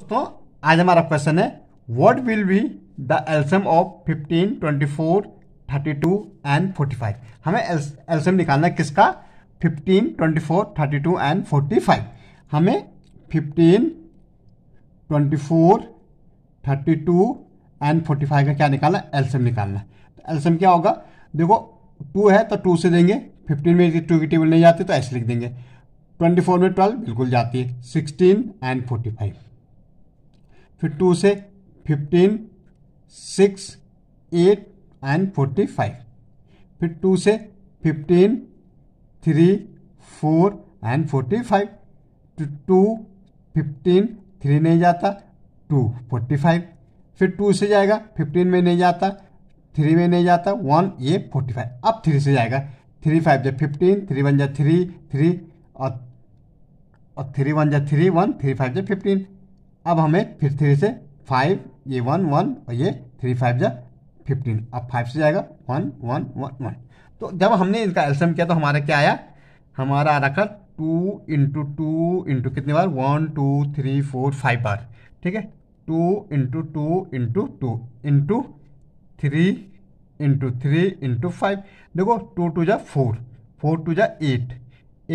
दोस्तों आज हमारा क्वेश्चन है what will be the L C M of 15, 24, 32 and 45 हमें एल्सम निकालना है किसका 15, 24, 32 एंड 45 हमें 15, 24, 32 एंड 45 का क्या निकालना है एल्सम निकालना है तो एल्सम क्या होगा देखो टू है तो टू से देंगे फिफ्टीन में टू की टेबल नहीं जाती तो ऐसे लिख देंगे ट्वेंटी फोर में ट्वेल्व बिल्कुल जाती है सिक्सटीन एंड फोर्टी फाइव फिर टू से fifteen six eight and forty five फिर टू से fifteen three four and forty five two two fifteen three नहीं जाता टू फोर्टी फाइव फिर टू से जाएगा फिफ्टीन में नहीं जाता थ्री में नहीं जाता वन ये फोर्टी फाइव अब थ्री से जाएगा थ्री फाइव जा फिफ्टीन थ्री वन जा थ्री थ्री और थ्री वन जा थ्री वन थ्री फाइव जा फिफ्टीन अब हमें फिर थ्री से फाइव ये वन वन और ये थ्री फाइव जा फिफ्टीन अब फाइव से जाएगा वन वन वन वन तो जब हमने इनका एल्सियम किया तो हमारा क्या आया हमारा आ रखा टू इंटू टू इंटू कितने बार one two three four five बार ठीक है two into two into two into three into three into five देखो टू टू जा फोर फोर टू जा एट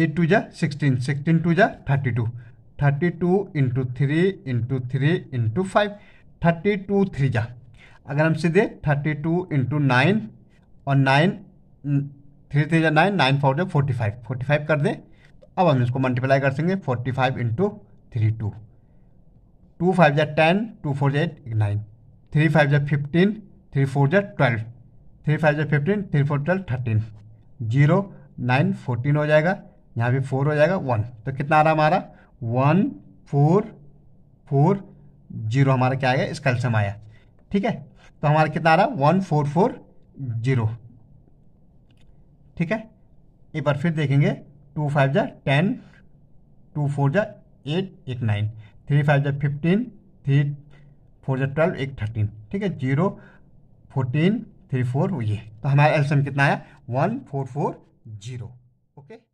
एट टू जा सिक्सटीन सिक्सटीन टू जा thirty two thirty two into three into three into five thirty two three जा अगर हम सीधे thirty two into nine और नाइन थ्री थ्री जा नाइन नाइन फोर जो फोर्टी फाइव फोर्टी फाइव कर दें तो अब हम इसको मल्टीप्लाई कर सकेंगे forty five into three two two five जा टेन टू फोर जै एट नाइन थ्री फाइव जै फिफ्टीन थ्री फोर जै ट्वेल्व थ्री फाइव जै fifteen three four twelve thirteen zero nine fourteen हो जाएगा यहाँ भी फोर हो जाएगा वन तो कितना आ रहा हमारा वन फोर फोर जीरो हमारा क्या आया इसका एल्शियम आया ठीक है तो हमारा कितना आ रहा है वन फोर फोर जीरो ठीक है एक बार फिर देखेंगे टू फाइव जा टेन टू फोर जा एट एक नाइन थ्री फाइव जा फिफ्टीन थ्री फोर जा ट्वेल्व एक थर्टीन ठीक है जीरो फोर्टीन थ्री फोर ये तो हमारा एल्शियम कितना आया one four four zero okay